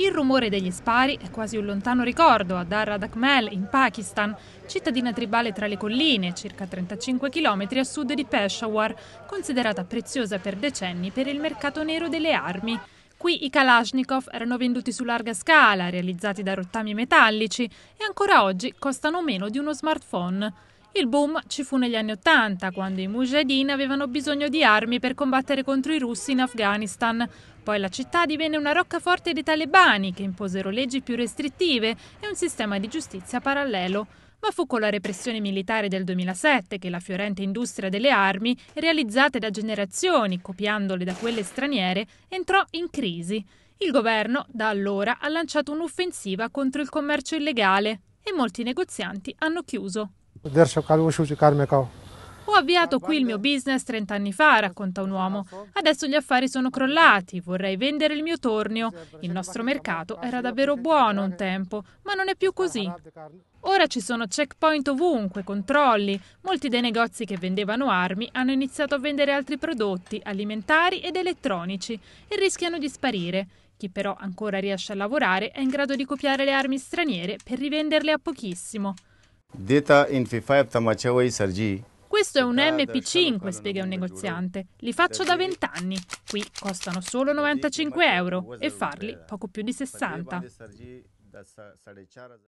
Il rumore degli spari è quasi un lontano ricordo a Dar ad Akmel, in Pakistan, cittadina tribale tra le colline, circa 35 km a sud di Peshawar, considerata preziosa per decenni per il mercato nero delle armi. Qui i Kalashnikov erano venduti su larga scala, realizzati da rottami metallici e ancora oggi costano meno di uno smartphone. Il boom ci fu negli anni Ottanta, quando i mujahideen avevano bisogno di armi per combattere contro i russi in Afghanistan. Poi la città divenne una roccaforte dei talebani, che imposero leggi più restrittive e un sistema di giustizia parallelo. Ma fu con la repressione militare del 2007 che la fiorente industria delle armi, realizzate da generazioni, copiandole da quelle straniere, entrò in crisi. Il governo, da allora, ha lanciato un'offensiva contro il commercio illegale e molti negozianti hanno chiuso. Ho avviato qui il mio business 30 anni fa, racconta un uomo. Adesso gli affari sono crollati, vorrei vendere il mio tornio. Il nostro mercato era davvero buono un tempo, ma non è più così. Ora ci sono checkpoint ovunque, controlli. Molti dei negozi che vendevano armi hanno iniziato a vendere altri prodotti, alimentari ed elettronici, e rischiano di sparire. Chi però ancora riesce a lavorare è in grado di copiare le armi straniere per rivenderle a pochissimo. Questo è un MP5, diciamo, spiega un negoziante. Li faccio da 20 anni. Qui costano solo 95 euro e farli poco più di 60.